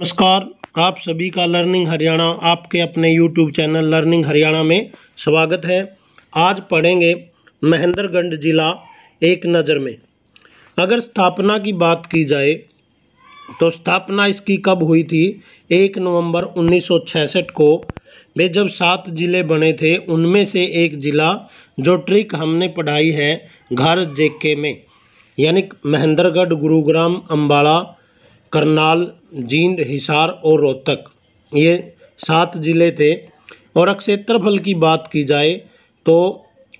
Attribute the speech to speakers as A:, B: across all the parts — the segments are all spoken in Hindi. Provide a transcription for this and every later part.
A: नमस्कार आप सभी का लर्निंग हरियाणा आपके अपने यूट्यूब चैनल लर्निंग हरियाणा में स्वागत है आज पढ़ेंगे महेंद्रगढ़ जिला एक नज़र में अगर स्थापना की बात की जाए तो स्थापना इसकी कब हुई थी एक नवंबर 1966 को वे जब सात ज़िले बने थे उनमें से एक ज़िला जो ट्रिक हमने पढ़ाई है घर जेके में यानी महेंद्रगढ़ गुरुग्राम अम्बाड़ा करनाल जींद हिसार और रोहतक ये सात ज़िले थे और क्षेत्रफल की बात की जाए तो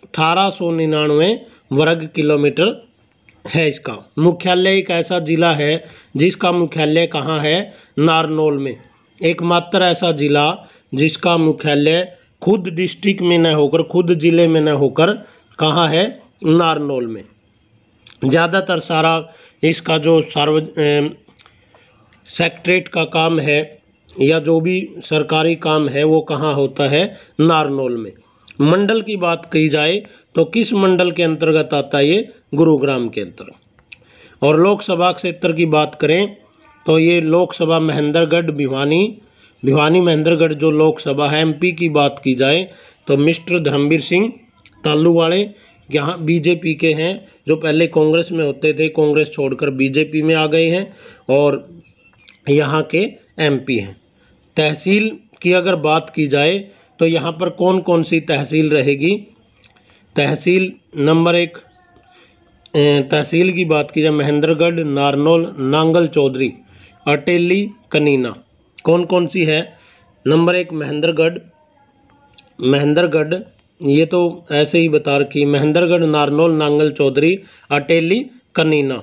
A: अठारह सौ निन्यानवे वर्ग किलोमीटर है इसका मुख्यालय एक ऐसा ज़िला है जिसका मुख्यालय कहाँ है नारनौल में एकमात्र ऐसा ज़िला जिसका मुख्यालय खुद डिस्ट्रिक्ट में न होकर खुद ज़िले में न होकर कहाँ है नारनौल में ज़्यादातर सारा इसका जो सार्व सेक्ट्रेट का काम है या जो भी सरकारी काम है वो कहाँ होता है नारनौल में मंडल की बात कही जाए तो किस मंडल के अंतर्गत आता है ये गुरुग्राम के अंतर्गत और लोकसभा क्षेत्र की बात करें तो ये लोकसभा महेंद्रगढ़ भिवानी भिवानी महेंद्रगढ़ जो लोकसभा है एमपी की बात की जाए तो मिस्टर धर्मवीर सिंह तालू वाले यहाँ बीजेपी के हैं जो पहले कांग्रेस में होते थे कांग्रेस छोड़कर बीजेपी में आ गए हैं और यहाँ के एमपी हैं तहसील की अगर बात की जाए तो यहाँ पर कौन कौन सी तहसील रहेगी तहसील नंबर एक तहसील की बात की जाए महेंद्रगढ़ नारनौल नांगल चौधरी अटेली कनीना कौन कौन सी है नंबर एक महेंद्रगढ़ महेंद्रगढ़ ये तो ऐसे ही बता रखी महेंद्रगढ़ नारनौल नांगल चौधरी अटेली कनीना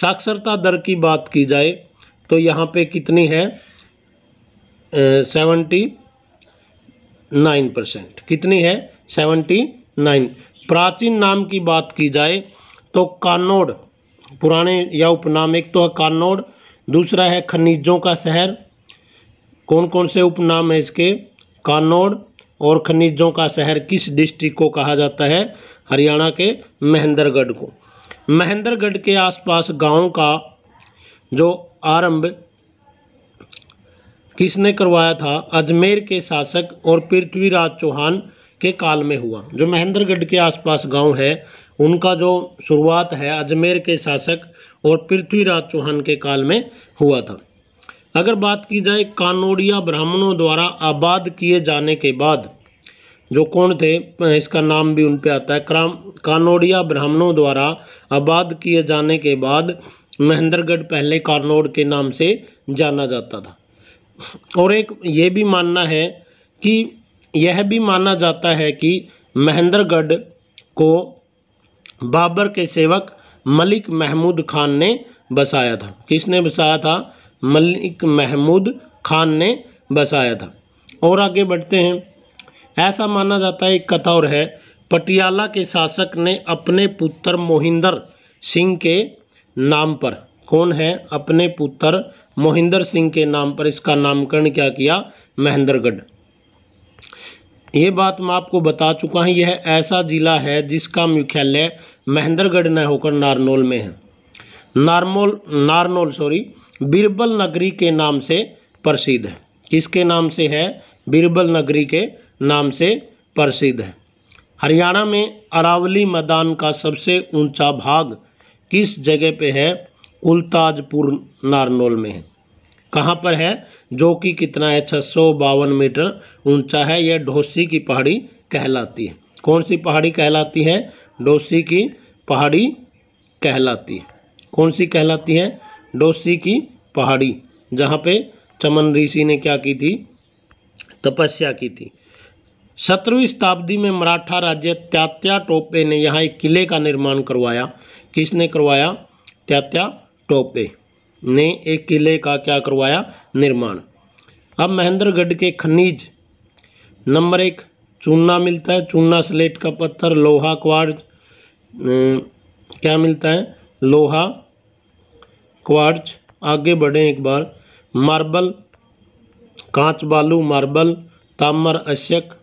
A: साक्षरता दर की बात की जाए तो यहाँ पे कितनी है सेवेंटी नाइन परसेंट कितनी है सेवेंटी नाइन प्राचीन नाम की बात की जाए तो कानोड़ पुराने या उपनाम एक तो है कानोड़ दूसरा है खनिजों का शहर कौन कौन से उपनाम है इसके कानोड़ और खनिजों का शहर किस डिस्ट्रिक्ट को कहा जाता है हरियाणा के महेंद्रगढ़ को महेंद्रगढ़ के आसपास गांव का जो आरंभ किसने करवाया था अजमेर के शासक और पृथ्वीराज चौहान के काल में हुआ जो महेंद्रगढ़ के आसपास गांव है उनका जो शुरुआत है अजमेर के शासक और पृथ्वीराज चौहान के काल में हुआ था अगर बात की जाए कानोड़िया ब्राह्मणों द्वारा आबाद किए जाने के बाद जो कौन थे इसका नाम भी उन पर आता है क्राम कानोड़िया ब्राह्मणों द्वारा आबाद किए जाने के बाद महेंद्रगढ़ पहले कारनोड़ के नाम से जाना जाता था और एक ये भी मानना है कि यह भी माना जाता है कि महेंद्रगढ़ को बाबर के सेवक मलिक महमूद खान ने बसाया था किसने बसाया था मलिक महमूद खान ने बसाया था और आगे बढ़ते हैं ऐसा माना जाता है एक कथा और है पटियाला के शासक ने अपने पुत्र मोहिंदर सिंह के नाम पर कौन है अपने पुत्र मोहिंदर सिंह के नाम पर इसका नामकरण क्या किया महेंद्रगढ़ ये बात मैं आपको बता चुका हूँ यह ऐसा जिला है जिसका मुख्यालय महेंद्रगढ़ न होकर नारनौल में है नारमोल नारनौल सॉरी बीरबल नगरी के नाम से प्रसिद्ध है किसके नाम से है बीरबल नगरी के नाम से प्रसिद्ध है हरियाणा में अरावली मैदान का सबसे ऊंचा भाग किस जगह पे है उलताजपुर नारनौल में है कहाँ पर है जो कि कितना है छः सौ बावन मीटर ऊंचा है यह ढोसी की पहाड़ी कहलाती है कौन सी पहाड़ी कहलाती है डोसी की पहाड़ी कहलाती है कौन सी कहलाती है डोसी की पहाड़ी जहाँ पे चमन ऋषि ने क्या की थी तपस्या की थी सत्रहवीं शताब्दी में मराठा राज्य त्यात्या टोपे ने यहाँ एक किले का निर्माण करवाया किसने करवाया त्यात्या टोपे ने एक किले का क्या करवाया निर्माण अब महेंद्रगढ़ के खनिज नंबर एक चूना मिलता है चूना स्लेट का पत्थर लोहा क्वार्ज क्या मिलता है लोहा क्वार्ज आगे बढ़े एक बार मार्बल कांच बालू मार्बल तामर अश्यक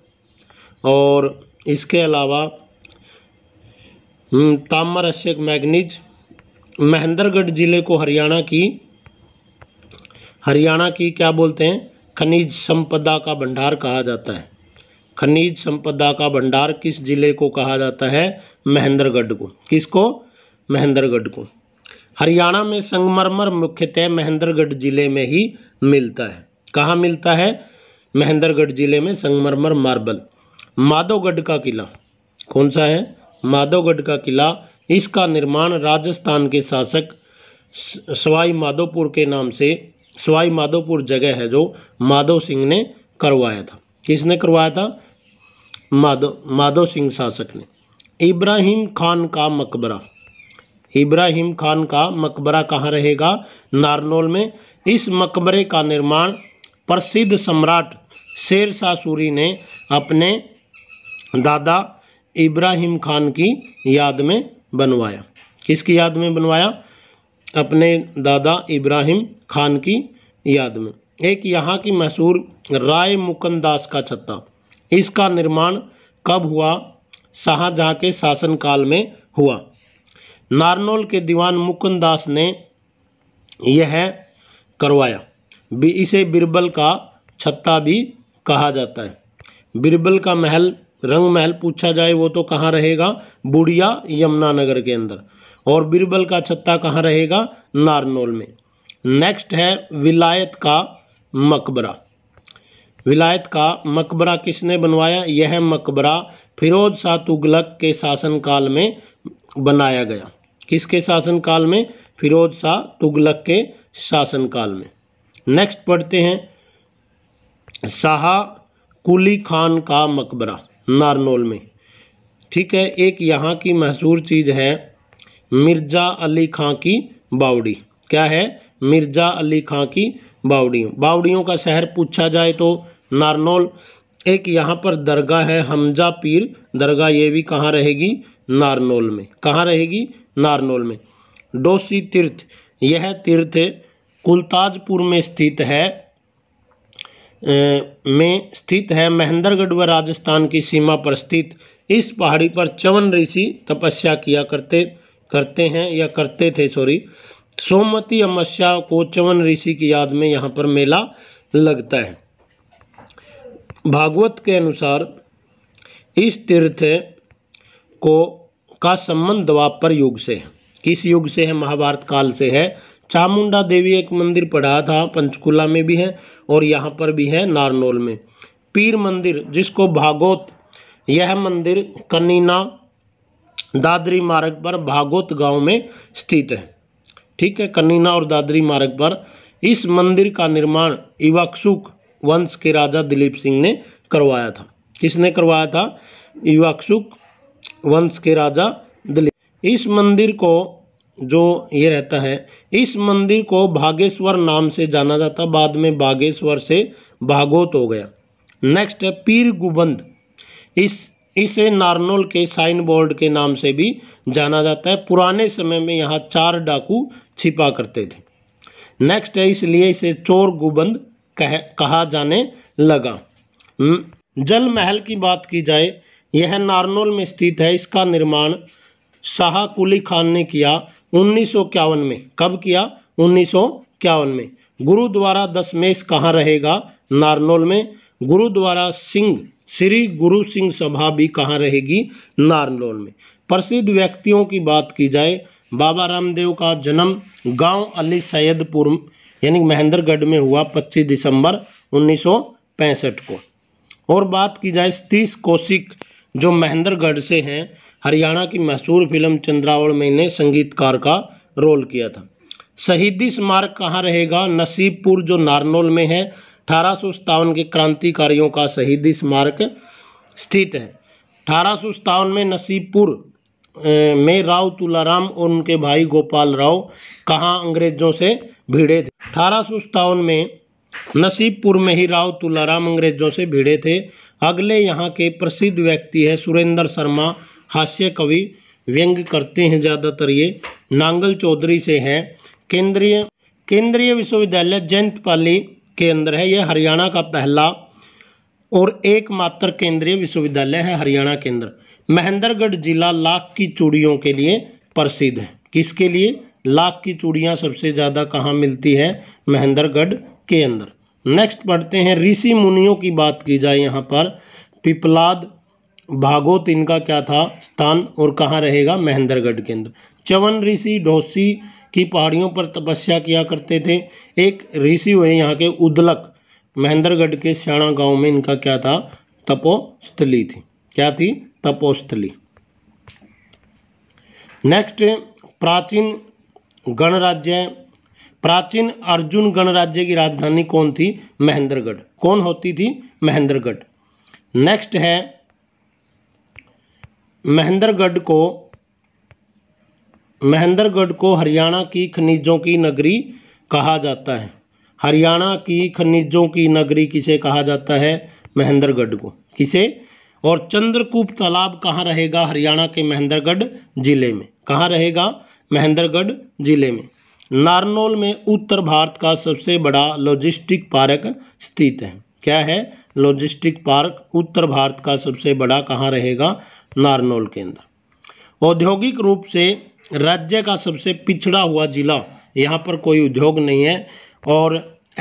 A: और इसके अलावा हम्म, तामर अश्यक मैगनीज महेंद्रगढ़ ज़िले को हरियाणा की हरियाणा की क्या बोलते हैं खनिज संपदा का भंडार कहा जाता है खनिज संपदा का भंडार किस जिले को कहा जाता है महेंद्रगढ़ को किसको महेंद्रगढ़ को हरियाणा में संगमरमर मुख्यतः महेंद्रगढ़ जिले में ही मिलता है कहाँ मिलता है महेंद्रगढ़ जिले में संगमरमर मार्बल माधोगढ़ का किला कौन सा है माधोगढ़ का किला इसका निर्माण राजस्थान के शासक सवाई माधोपुर के नाम से सवाई माधोपुर जगह है जो माधो सिंह ने करवाया था किसने करवाया था माधो माधो सिंह शासक ने इब्राहिम खान का मकबरा इब्राहिम खान का मकबरा कहाँ रहेगा नारनौल में इस मकबरे का निर्माण प्रसिद्ध सम्राट शेर शाह सूरी ने अपने दादा इब्राहिम खान की याद में बनवाया किसकी याद में बनवाया अपने दादा इब्राहिम खान की याद में एक यहाँ की मशहूर राय मुकंदास का छत्ता इसका निर्माण कब हुआ शाहजहाँ के शासनकाल में हुआ नारनौल के दीवान मुकुंदास ने यह करवाया इसे बिरबल का छत्ता भी कहा जाता है बिरबल का महल रंग महल पूछा जाए वो तो कहाँ रहेगा बुढ़िया यमुनानगर के अंदर और बीरबल का छत्ता कहाँ रहेगा नारनौल में नेक्स्ट है विलायत का मकबरा विलायत का मकबरा किसने बनवाया यह मकबरा फिरोज शाह तुगलक के शासनकाल में बनाया गया किसके शासनकाल में फिरोज शाह तुगलक के शासनकाल में नेक्स्ट पढ़ते हैं शाह कुली खान का मकबरा नारनोल में ठीक है एक यहाँ की मशहूर चीज़ है मिर्ज़ा अली खां की बावड़ी क्या है मिर्ज़ा अली खां की बावड़ी बावड़ियों का शहर पूछा जाए तो नारनोल एक यहाँ पर दरगाह है हमजा पीर दरगाह ये भी कहाँ रहेगी नारनोल में कहाँ रहेगी नारनोल में डोसी तीर्थ यह तीर्थ कुलताजपुर में स्थित है में स्थित है महेंद्रगढ़ व राजस्थान की सीमा पर स्थित इस पहाड़ी पर चवन ऋषि तपस्या किया करते करते हैं या करते थे सॉरी सोमवती अमस्या को चवन ऋषि की याद में यहाँ पर मेला लगता है भागवत के अनुसार इस तीर्थ को का संबंध द्वापर युग से है किस युग से है महाभारत काल से है चामुंडा देवी एक मंदिर पढ़ाया था पंचकुला में भी है और यहाँ पर भी है नारनौल में पीर मंदिर जिसको भागोत यह मंदिर कनीना दादरी मार्ग पर भागोत गांव में स्थित है ठीक है कनीना और दादरी मार्ग पर इस मंदिर का निर्माण इवाक्सुक वंश के राजा दिलीप सिंह ने करवाया था किसने करवाया था इवाक्सुक वंश के राजा दिलीप इस मंदिर को जो ये रहता है इस मंदिर को भागेश्वर नाम से जाना जाता बाद में बागेश्वर से भागोत हो गया नेक्स्ट है पीर गुबंद इस इसे नारनोल के साइन बोर्ड के नाम से भी जाना जाता है पुराने समय में यहाँ चार डाकू छिपा करते थे नेक्स्ट है इसलिए इसे चोर गुबंद कह कहा जाने लगा hmm, जल महल की बात की जाए यह नारनोल में स्थित है इसका निर्माण शाह कुली खान ने किया उन्नीस में कब किया उन्नीस में गुरुद्वारा दशमेश कहाँ रहेगा नारनौल में गुरुद्वारा सिंह श्री गुरु सिंह सभा भी कहाँ रहेगी नारनौल में प्रसिद्ध व्यक्तियों की बात की जाए बाबा रामदेव का जन्म गांव अली सैदपुर यानी महेंद्रगढ़ में हुआ 25 दिसंबर 1965 को और बात की जाए तीस कौशिक जो महेंद्रगढ़ से हैं हरियाणा की मशहूर फिल्म चंद्रावल में इन्हें संगीतकार का रोल किया था शहीदी स्मारक कहाँ रहेगा नसीबपुर जो नारनौल में है अठारह के क्रांतिकारियों का शहीदी स्मारक स्थित है अठारह में नसीबपुर में राव तुलाराम और उनके भाई गोपाल राव कहाँ अंग्रेजों से भिड़े थे अठारह में नसीबपुर में ही राव तुलाराम अंग्रेजों से भिड़े थे अगले यहाँ के प्रसिद्ध व्यक्ति है सुरेंद्र शर्मा हास्य कवि व्यंग करते हैं ज़्यादातर ये नांगल चौधरी से हैं केंद्रीय केंद्रीय विश्वविद्यालय जयंतपाली के अंदर है यह हरियाणा का पहला और एकमात्र केंद्रीय विश्वविद्यालय है हरियाणा के अंदर महेंद्रगढ़ जिला लाख की चूड़ियों के लिए प्रसिद्ध है किसके लिए लाख की चूड़ियाँ सबसे ज़्यादा कहाँ मिलती है महेंद्रगढ़ के अंदर नेक्स्ट पढ़ते हैं ऋषि मुनियों की बात की जाए यहाँ पर पिपलाद भागवत इनका क्या था स्थान और कहाँ रहेगा महेंद्रगढ़ के अंदर चवन ऋषि ढोसी की पहाड़ियों पर तपस्या किया करते थे एक ऋषि हुए यहाँ के उदलक महेंद्रगढ़ के श्याणा गांव में इनका क्या था तपोस्थली थी क्या थी तपोस्थली नेक्स्ट प्राचीन गणराज्य प्राचीन अर्जुन गणराज्य की राजधानी कौन थी महेंद्रगढ़ कौन होती थी महेंद्रगढ़ नेक्स्ट है महेंद्रगढ़ को महेंद्रगढ़ को हरियाणा की खनिजों की नगरी कहा जाता है हरियाणा की खनिजों की नगरी किसे कहा जाता है महेंद्रगढ़ को किसे और चंद्रकूप तालाब कहाँ रहेगा हरियाणा के महेंद्रगढ़ जिले में कहाँ रहेगा महेंद्रगढ़ जिले में नारनौल में उत्तर भारत का सबसे बड़ा लॉजिस्टिक पार्क स्थित है क्या है लॉजिस्टिक पार्क उत्तर भारत का सबसे बड़ा कहाँ रहेगा नारनौल के अंदर औद्योगिक रूप से राज्य का सबसे पिछड़ा हुआ जिला यहाँ पर कोई उद्योग नहीं है और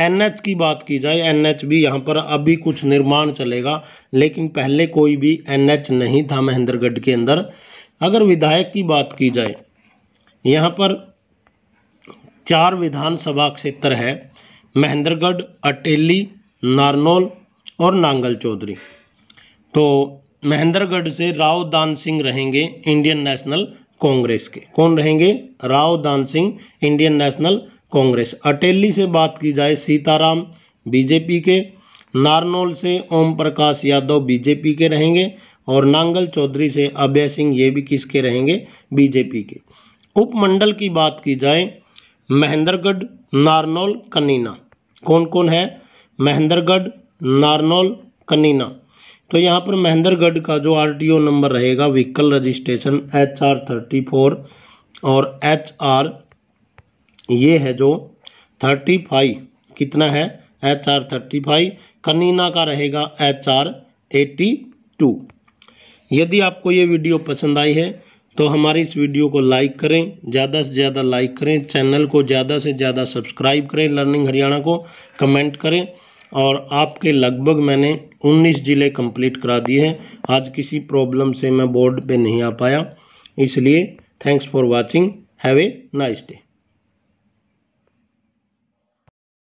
A: एनएच की बात की जाए एनएच भी यहाँ पर अभी कुछ निर्माण चलेगा लेकिन पहले कोई भी एनएच नहीं था महेंद्रगढ़ के अंदर अगर विधायक की बात की जाए यहाँ पर चार विधानसभा क्षेत्र है महेंद्रगढ़ अटेली नारनौल और नांगल चौधरी तो महेंद्रगढ़ से राव दान सिंह रहेंगे इंडियन नेशनल कांग्रेस के कौन रहेंगे राव दान सिंह इंडियन नेशनल कांग्रेस अटेली से बात की जाए सीताराम बीजेपी के नारनौल से ओम प्रकाश यादव बीजेपी के रहेंगे और नांगल चौधरी से अभय सिंह ये भी किसके रहेंगे बीजेपी के उपमंडल की बात की जाए महेंद्रगढ़ नारनौल कनीना कौन कौन है महेंद्रगढ़ नारनौल कनीना तो यहाँ पर महेंद्रगढ़ का जो आरटीओ नंबर रहेगा vehicle registration H R thirty four और एच आर ये है जो थर्टी फाइव कितना है H R thirty five Kanina का रहेगा एच आर एटी टू यदि आपको ये वीडियो पसंद आई है तो हमारी इस वीडियो को लाइक करें ज़्यादा से ज़्यादा लाइक करें चैनल को ज़्यादा से ज़्यादा सब्सक्राइब करें लर्निंग हरियाणा को कमेंट करें और आपके लगभग मैंने 19 ज़िले कंप्लीट करा दिए हैं आज किसी प्रॉब्लम से मैं बोर्ड पे नहीं आ पाया इसलिए thanks for watching have a nice day